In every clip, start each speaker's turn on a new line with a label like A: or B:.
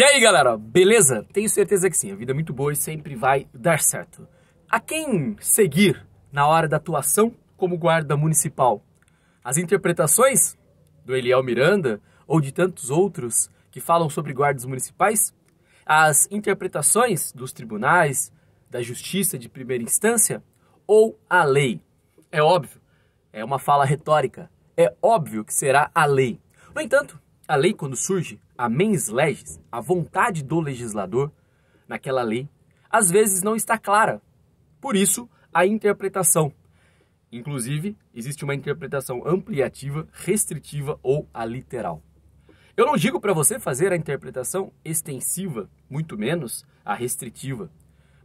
A: E aí, galera, beleza? Tenho certeza que sim, a vida é muito boa e sempre vai dar certo. A quem seguir na hora da atuação como guarda municipal? As interpretações do Eliel Miranda ou de tantos outros que falam sobre guardas municipais? As interpretações dos tribunais, da justiça de primeira instância ou a lei? É óbvio, é uma fala retórica. É óbvio que será a lei. No entanto, a lei, quando surge, a mens legis, a vontade do legislador naquela lei, às vezes não está clara. Por isso, a interpretação. Inclusive, existe uma interpretação ampliativa, restritiva ou a literal. Eu não digo para você fazer a interpretação extensiva, muito menos a restritiva,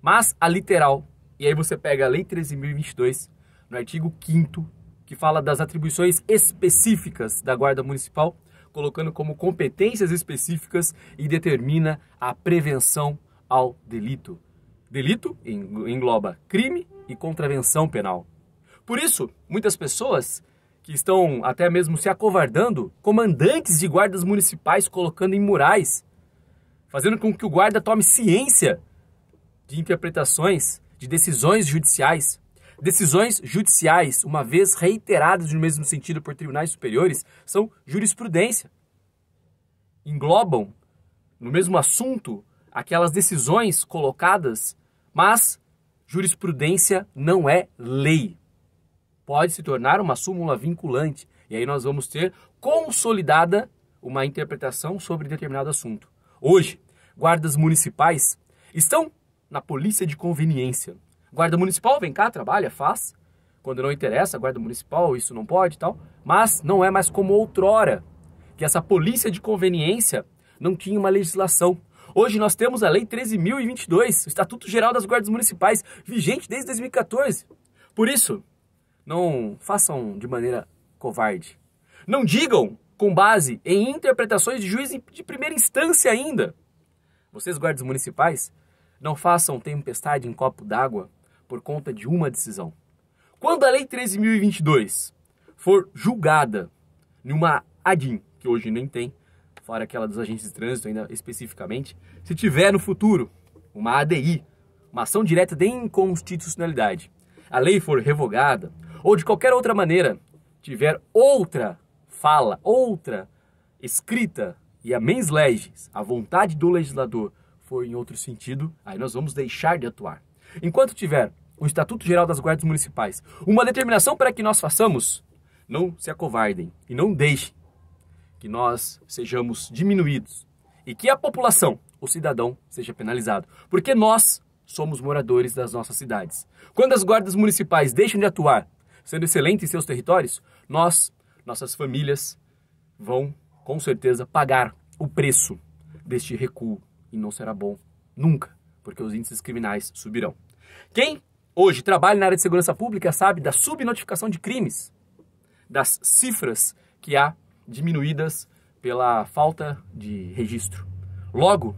A: mas a literal. E aí você pega a Lei 13.022, no artigo 5 que fala das atribuições específicas da Guarda Municipal colocando como competências específicas e determina a prevenção ao delito. Delito engloba crime e contravenção penal. Por isso, muitas pessoas que estão até mesmo se acovardando, comandantes de guardas municipais colocando em murais, fazendo com que o guarda tome ciência de interpretações, de decisões judiciais, Decisões judiciais, uma vez reiteradas no mesmo sentido por tribunais superiores, são jurisprudência. Englobam no mesmo assunto aquelas decisões colocadas, mas jurisprudência não é lei. Pode se tornar uma súmula vinculante. E aí nós vamos ter consolidada uma interpretação sobre determinado assunto. Hoje, guardas municipais estão na polícia de conveniência. Guarda municipal vem cá, trabalha, faz. Quando não interessa, guarda municipal, isso não pode e tal. Mas não é mais como outrora, que essa polícia de conveniência não tinha uma legislação. Hoje nós temos a Lei 13.022, o Estatuto Geral das Guardas Municipais, vigente desde 2014. Por isso, não façam de maneira covarde. Não digam com base em interpretações de juiz de primeira instância ainda. Vocês, guardas municipais, não façam tempestade em copo d'água por conta de uma decisão. Quando a Lei 13.022 for julgada numa ADIM, que hoje nem tem, fora aquela dos agentes de trânsito ainda especificamente, se tiver no futuro uma ADI, uma ação direta de inconstitucionalidade, a lei for revogada ou de qualquer outra maneira tiver outra fala, outra escrita e a mens legis, a vontade do legislador, for em outro sentido, aí nós vamos deixar de atuar. Enquanto tiver o Estatuto Geral das Guardas Municipais, uma determinação para que nós façamos, não se acovardem e não deixem que nós sejamos diminuídos e que a população, o cidadão, seja penalizado, porque nós somos moradores das nossas cidades. Quando as guardas municipais deixam de atuar, sendo excelentes em seus territórios, nós, nossas famílias, vão com certeza pagar o preço deste recuo e não será bom nunca, porque os índices criminais subirão. Quem hoje trabalha na área de segurança pública sabe da subnotificação de crimes, das cifras que há diminuídas pela falta de registro. Logo,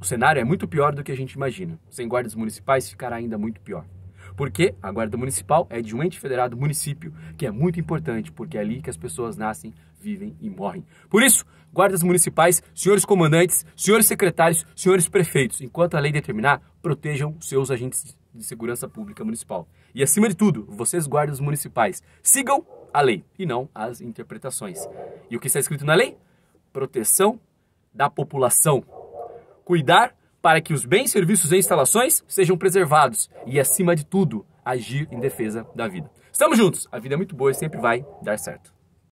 A: o cenário é muito pior do que a gente imagina. Sem guardas municipais ficará ainda muito pior. Porque a guarda municipal é de um ente federado município, que é muito importante, porque é ali que as pessoas nascem, vivem e morrem. Por isso, guardas municipais, senhores comandantes, senhores secretários, senhores prefeitos, enquanto a lei determinar, protejam seus agentes de Segurança Pública Municipal. E acima de tudo, vocês guardas municipais, sigam a lei e não as interpretações. E o que está escrito na lei? Proteção da população. Cuidar para que os bens, serviços e instalações sejam preservados e acima de tudo, agir em defesa da vida. Estamos juntos. A vida é muito boa e sempre vai dar certo.